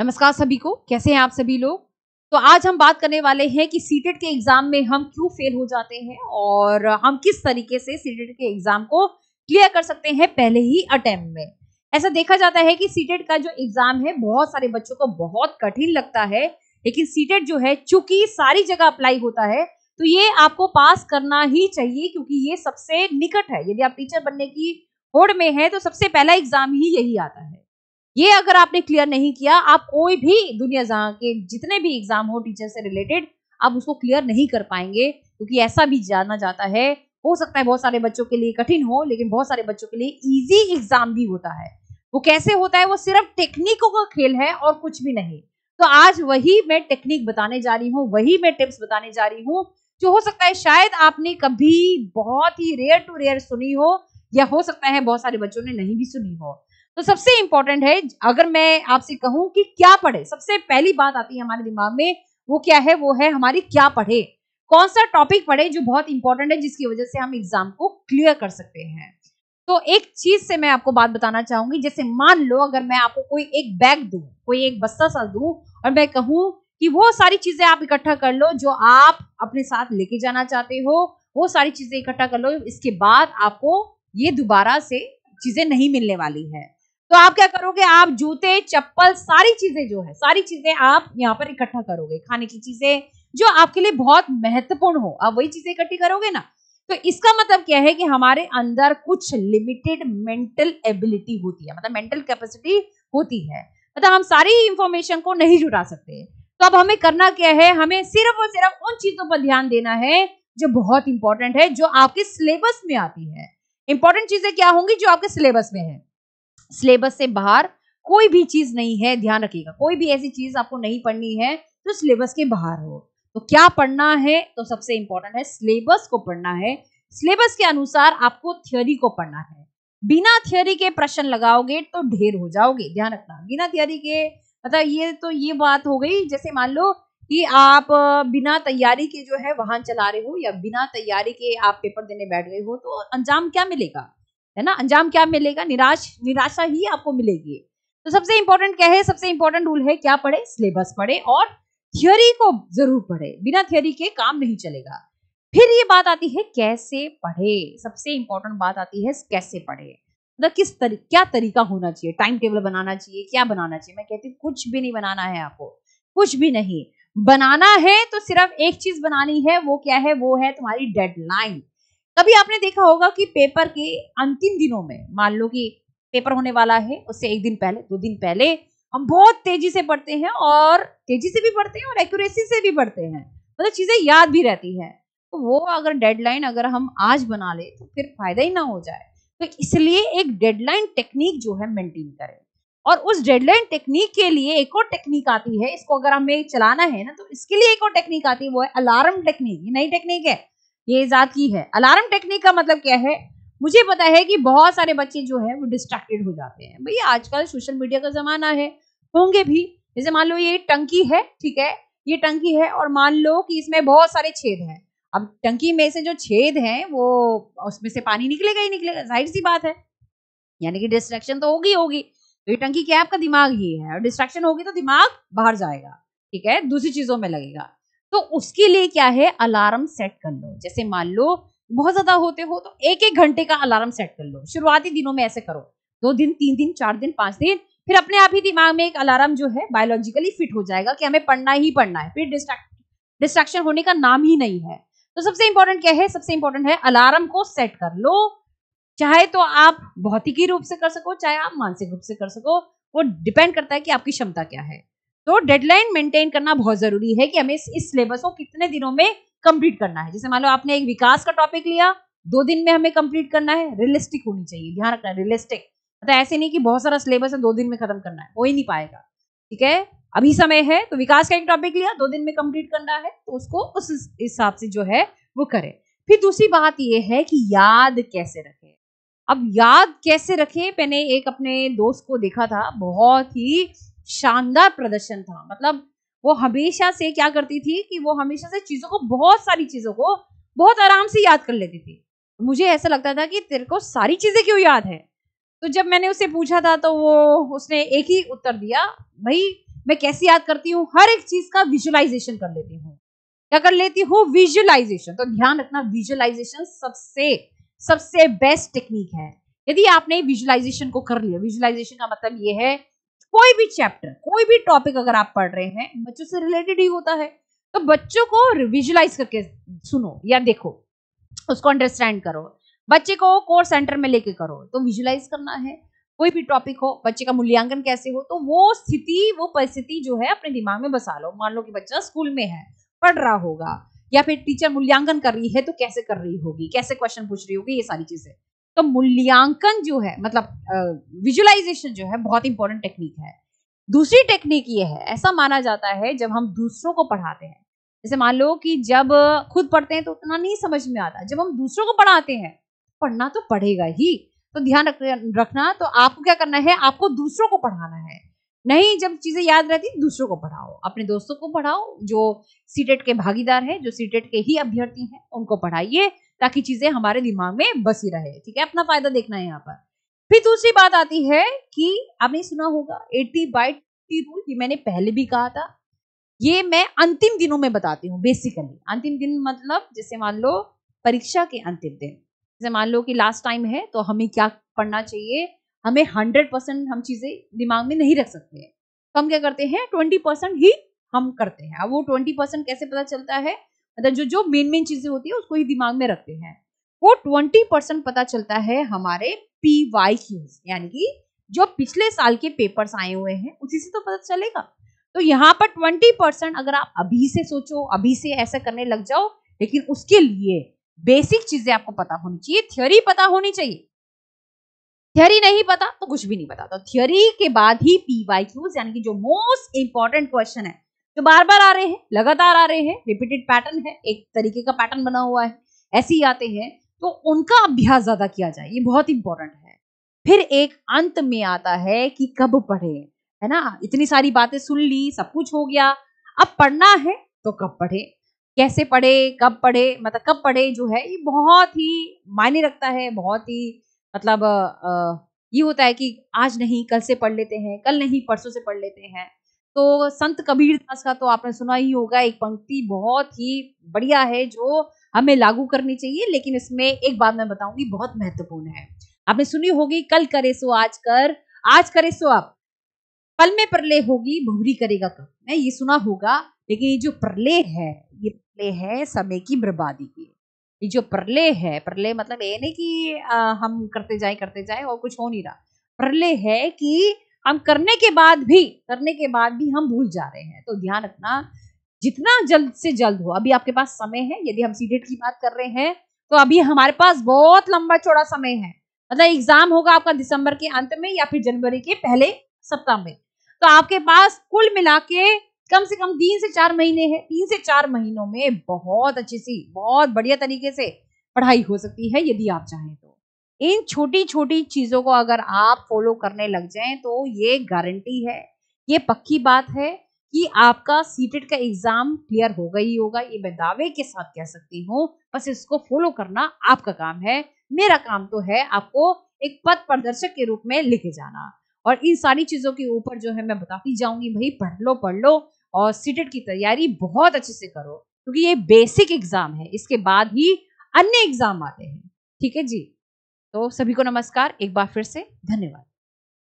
नमस्कार सभी को कैसे हैं आप सभी लोग तो आज हम बात करने वाले हैं कि सीटेट e के एग्जाम में हम क्यों फेल हो जाते हैं और हम किस तरीके से सीटेट e के एग्जाम को क्लियर कर सकते हैं पहले ही अटेम्प्ट में ऐसा देखा जाता है कि सीटेट e का जो एग्जाम है बहुत सारे बच्चों को बहुत कठिन लगता है लेकिन सीटेट जो है चूंकि सारी जगह अप्लाई होता है तो ये आपको पास करना ही चाहिए क्योंकि ये सबसे निकट है यदि आप टीचर बनने की होड़ में है तो सबसे पहला एग्जाम ही यही आता है ये अगर आपने क्लियर नहीं किया आप कोई भी दुनिया जहां के जितने भी एग्जाम हो टीचर से रिलेटेड आप उसको क्लियर नहीं कर पाएंगे क्योंकि ऐसा भी जाना जाता है हो सकता है बहुत सारे बच्चों के लिए कठिन हो लेकिन बहुत सारे बच्चों के लिए इजी एग्जाम भी होता है वो कैसे होता है वो सिर्फ टेक्निकों का खेल है और कुछ भी नहीं तो आज वही मैं टेक्निक बताने जा रही हूँ वही मैं टिप्स बताने जा रही हूँ जो हो सकता है शायद आपने कभी बहुत ही रेयर टू रेयर सुनी हो या हो सकता है बहुत सारे बच्चों ने नहीं भी सुनी हो तो सबसे इंपॉर्टेंट है अगर मैं आपसे कहूं कि क्या पढ़े सबसे पहली बात आती है हमारे दिमाग में वो क्या है वो है हमारी क्या पढ़े कौन सा टॉपिक पढ़े जो बहुत इंपॉर्टेंट है जिसकी वजह से हम एग्जाम को क्लियर कर सकते हैं तो एक चीज से मैं आपको बात बताना चाहूंगी जैसे मान लो अगर मैं आपको कोई एक बैग दू कोई एक बस्ता सा दू और मैं कहूँ कि वो सारी चीजें आप इकट्ठा कर लो जो आप अपने साथ लेके जाना चाहते हो वो सारी चीजें इकट्ठा कर लो इसके बाद आपको ये दोबारा से चीजें नहीं मिलने वाली है तो आप क्या करोगे आप जूते चप्पल सारी चीजें जो है सारी चीजें आप यहाँ पर इकट्ठा करोगे खाने की चीजें जो आपके लिए बहुत महत्वपूर्ण हो आप वही चीजें इकट्ठी करोगे ना तो इसका मतलब क्या है कि हमारे अंदर कुछ लिमिटेड मेंटल एबिलिटी होती है मतलब मेंटल कैपेसिटी होती है मतलब हम सारी इंफॉर्मेशन को नहीं जुटा सकते तो अब हमें करना क्या है हमें सिर्फ और सिर्फ उन चीजों पर ध्यान देना है जो बहुत इंपॉर्टेंट है जो आपके सिलेबस में आती है इंपॉर्टेंट चीजें क्या होंगी जो आपके सिलेबस में है सिलेबस से बाहर कोई भी चीज नहीं है ध्यान रखिएगा कोई भी ऐसी चीज आपको नहीं पढ़नी है जो तो सिलेबस के बाहर हो तो क्या पढ़ना है तो सबसे इंपॉर्टेंट है सिलेबस को पढ़ना है सिलेबस के अनुसार आपको थ्योरी को पढ़ना है बिना थ्योरी के प्रश्न लगाओगे तो ढेर हो जाओगे ध्यान रखना बिना थ्योरी के मतलब ये तो ये बात हो गई जैसे मान लो कि आप बिना तैयारी के जो है वाहन चला रहे हो या बिना तैयारी के आप पेपर देने बैठ गए हो तो अंजाम क्या मिलेगा है ना अंजाम क्या मिलेगा निराश निराशा ही आपको मिलेगी तो सबसे इंपॉर्टेंट क्या है सबसे इंपॉर्टेंट रूल है क्या पढ़े सिलेबस पढ़े और थियोरी को जरूर पढ़े बिना थियोरी के काम नहीं चलेगा फिर ये बात आती है कैसे पढ़े सबसे इंपॉर्टेंट बात आती है कैसे पढ़े मतलब किस तरी, क्या तरीका होना चाहिए टाइम टेबल बनाना चाहिए क्या बनाना चाहिए मैं कहती हूँ कुछ भी नहीं बनाना है आपको कुछ भी नहीं बनाना है तो सिर्फ एक चीज बनानी है वो क्या है वो है तुम्हारी डेडलाइन कभी आपने देखा होगा कि पेपर के अंतिम दिनों में मान लो कि पेपर होने वाला है उससे एक दिन पहले दो दिन पहले हम बहुत तेजी से पढ़ते हैं और तेजी से भी पढ़ते हैं और एक्यूरेसी से भी पढ़ते हैं मतलब चीजें याद भी रहती है तो वो अगर डेडलाइन अगर हम आज बना ले तो फिर फायदा ही ना हो जाए तो इसलिए एक डेडलाइन टेक्निक जो है मेंटेन करें और उस डेडलाइन टेक्निक के लिए एक और टेक्निक आती है इसको अगर हमें चलाना है ना तो इसके लिए एक और टेक्निक आती है वो है अलार्म टेक्निक ये नई टेक्निक है ये ईजाद की है अलार्म टेक्निक का मतलब क्या है मुझे पता है कि बहुत सारे बच्चे जो है वो डिस्ट्रैक्टेड हो जाते हैं भैया आजकल सोशल मीडिया का जमाना है होंगे भी जैसे मान लो ये टंकी है ठीक है ये टंकी है और मान लो कि इसमें बहुत सारे छेद हैं अब टंकी में से जो छेद हैं वो उसमें से पानी निकलेगा ही निकलेगा जाहिर सी बात है यानी कि डिस्ट्रैक्शन तो होगी होगी तो ये टंकी क्या है आपका दिमाग ही है और डिस्ट्रैक्शन होगी तो दिमाग बाहर जाएगा ठीक है दूसरी चीजों में लगेगा तो उसके लिए क्या है अलार्म सेट कर लो जैसे मान लो बहुत ज्यादा होते हो तो एक एक घंटे का अलार्म सेट कर लो शुरुआती दिनों में ऐसे करो दो दिन तीन दिन चार दिन पांच दिन फिर अपने आप ही दिमाग में एक अलार्म जो है बायोलॉजिकली फिट हो जाएगा कि हमें पढ़ना ही पढ़ना है फिर डिस्ट्रैक्शन होने का नाम ही नहीं है तो सबसे इंपॉर्टेंट क्या है सबसे इंपॉर्टेंट है अलार्म को सेट कर लो चाहे तो आप भौतिकी रूप से कर सको चाहे आप मानसिक रूप से कर सको वो डिपेंड करता है कि आपकी क्षमता क्या है तो डेडलाइन मेंटेन करना बहुत जरूरी है कि हमें इस सिलेबस को कितने दिनों में कंप्लीट करना है जैसे मान लो आपने एक विकास का टॉपिक लिया दो दिन में हमें कंप्लीट करना है रियलिस्टिक होनी चाहिए ध्यान रखना रियलिस्टिक मतलब ऐसे नहीं कि बहुत सारा सिलेबस है दो दिन में खत्म करना है हो ही नहीं पाएगा ठीक है अभी समय है तो विकास का एक टॉपिक लिया दो दिन में कंप्लीट करना है तो उसको उस हिसाब से जो है वो करें फिर दूसरी बात यह है कि याद कैसे रखें अब याद कैसे रखें मैंने एक अपने दोस्त को देखा था बहुत ही शानदार प्रदर्शन था मतलब वो हमेशा से क्या करती थी कि वो हमेशा से चीजों को बहुत सारी चीजों को बहुत आराम से याद कर लेती थी मुझे ऐसा लगता था कि तेरे को सारी चीजें क्यों याद है तो जब मैंने उसे पूछा था तो वो उसने एक ही उत्तर दिया भाई मैं कैसे याद करती हूँ हर एक चीज का विजुअलाइजेशन कर लेती हूँ क्या कर लेती हूँ विजुअलाइजेशन तो ध्यान रखना विजुअलाइजेशन सबसे सबसे बेस्ट टेक्निक है यदि आपने विजुअलाइजेशन को कर लिया विजुअलाइजेशन का मतलब ये है कोई भी चैप्टर कोई भी टॉपिक अगर आप पढ़ रहे हैं बच्चों से रिलेटेड ही होता है तो बच्चों को विजुलाइज करके सुनो या देखो उसको अंडरस्टैंड करो बच्चे को कोर सेंटर में लेके करो तो विजुलाइज करना है कोई भी टॉपिक हो बच्चे का मूल्यांकन कैसे हो तो वो स्थिति वो परिस्थिति जो है अपने दिमाग में बसा लो मान लो कि बच्चा स्कूल में है पढ़ रहा होगा या फिर टीचर मूल्यांकन कर रही है तो कैसे कर रही होगी कैसे क्वेश्चन पूछ रही होगी ये सारी चीजें तो मूल्यांकन जो है मतलब विजुलाइजेशन जो है बहुत इंपॉर्टेंट टेक्निक है दूसरी टेक्निक ये है ऐसा माना जाता है जब हम दूसरों को पढ़ाते हैं जैसे मान लो कि जब खुद पढ़ते हैं तो उतना नहीं समझ में आता जब हम दूसरों को पढ़ाते हैं पढ़ना तो पढ़ेगा ही तो ध्यान रख, रखना तो आपको क्या करना है आपको दूसरों को पढ़ाना है नहीं जब चीजें याद रहती दूसरों को पढ़ाओ अपने दोस्तों को पढ़ाओ जो सीटेट के भागीदार हैं जो सीटेट के ही अभ्यर्थी हैं उनको पढ़ाइए ताकि चीजें हमारे दिमाग में बसी रहे ठीक है अपना फायदा देखना है यहाँ पर फिर दूसरी बात आती है कि आपने सुना होगा एटी बाई टी रूल ये मैंने पहले भी कहा था ये मैं अंतिम दिनों में बताती हूँ बेसिकली अंतिम दिन मतलब जैसे मान लो परीक्षा के अंतिम दिन जैसे मान लो कि लास्ट टाइम है तो हमें क्या पढ़ना चाहिए हमें हंड्रेड परसेंट हम चीज़ें दिमाग में नहीं रख सकते हैं तो हम क्या करते हैं ट्वेंटी परसेंट ही हम करते हैं अब वो ट्वेंटी परसेंट कैसे पता चलता है मतलब जो जो मेन मेन चीजें होती है उसको ही दिमाग में रखते हैं वो ट्वेंटी परसेंट पता चलता है हमारे पी वाई क्यूज यानी कि जो पिछले साल के पेपर्स आए हुए हैं उसी से तो पता चलेगा तो यहाँ पर ट्वेंटी परसेंट अगर आप अभी से सोचो अभी से ऐसा करने लग जाओ लेकिन उसके लिए बेसिक चीजें आपको पता होनी चाहिए थ्योरी पता होनी चाहिए थ्योरी नहीं पता तो कुछ भी नहीं पता तो थ्योरी के बाद ही पी वाई क्यूज यानी कि जो मोस्ट इंपॉर्टेंट क्वेश्चन है जो बार बार आ रहे हैं लगातार आ रहे हैं रिपीटेड पैटर्न है एक तरीके का पैटर्न बना हुआ है ऐसे ही आते हैं तो उनका अभ्यास ज्यादा किया जाए ये बहुत इंपॉर्टेंट है फिर एक अंत में आता है कि कब पढ़े है ना इतनी सारी बातें सुन ली सब कुछ हो गया अब पढ़ना है तो कब पढ़े कैसे पढ़े कब पढ़े मतलब कब पढ़े जो है ये बहुत ही मायने रखता है बहुत ही मतलब ये होता है कि आज नहीं कल से पढ़ लेते हैं कल नहीं परसों से पढ़ लेते हैं तो संत कबीर दास का तो आपने सुना ही होगा एक पंक्ति बहुत ही बढ़िया है जो हमें लागू करनी चाहिए लेकिन इसमें एक बात मैं बताऊंगी बहुत महत्वपूर्ण है आपने सुनी होगी कल करे सो आज कर आज करे सो आप पल में प्रलय होगी भूरी करेगा कब मैं ये सुना होगा लेकिन ये जो प्रलय है ये प्रलय है समय की बर्बादी की ये जो प्रलय है प्रलय मतलब ये नहीं कि हम करते जाए करते जाए और कुछ हो नहीं रहा प्रलय है कि हम करने के बाद भी करने के बाद भी हम भूल जा रहे हैं तो ध्यान रखना जितना जल्द से जल्द हो अभी आपके पास समय है यदि हम सीडेट की बात कर रहे हैं तो अभी हमारे पास बहुत लंबा चौड़ा समय है मतलब एग्जाम होगा आपका दिसंबर के अंत में या फिर जनवरी के पहले सप्ताह में तो आपके पास कुल मिला के कम से कम तीन से चार महीने हैं तीन से चार महीनों में बहुत अच्छी सी बहुत बढ़िया तरीके से पढ़ाई हो सकती है यदि आप चाहें तो इन छोटी छोटी चीजों को अगर आप फॉलो करने लग जाए तो ये गारंटी है ये पक्की बात है कि आपका सीटेट e का एग्जाम क्लियर होगा ही होगा ये मैं दावे के साथ कह सकती हूँ बस इसको फॉलो करना आपका काम है मेरा काम तो है आपको एक पथ प्रदर्शक के रूप में लिखे जाना और इन सारी चीजों के ऊपर जो है मैं बताती जाऊंगी भाई पढ़ लो पढ़ लो और सीटेट e की तैयारी बहुत अच्छे से करो क्योंकि ये बेसिक एग्जाम है इसके बाद ही अन्य एग्जाम आते हैं ठीक है जी तो सभी को नमस्कार एक बार फिर से धन्यवाद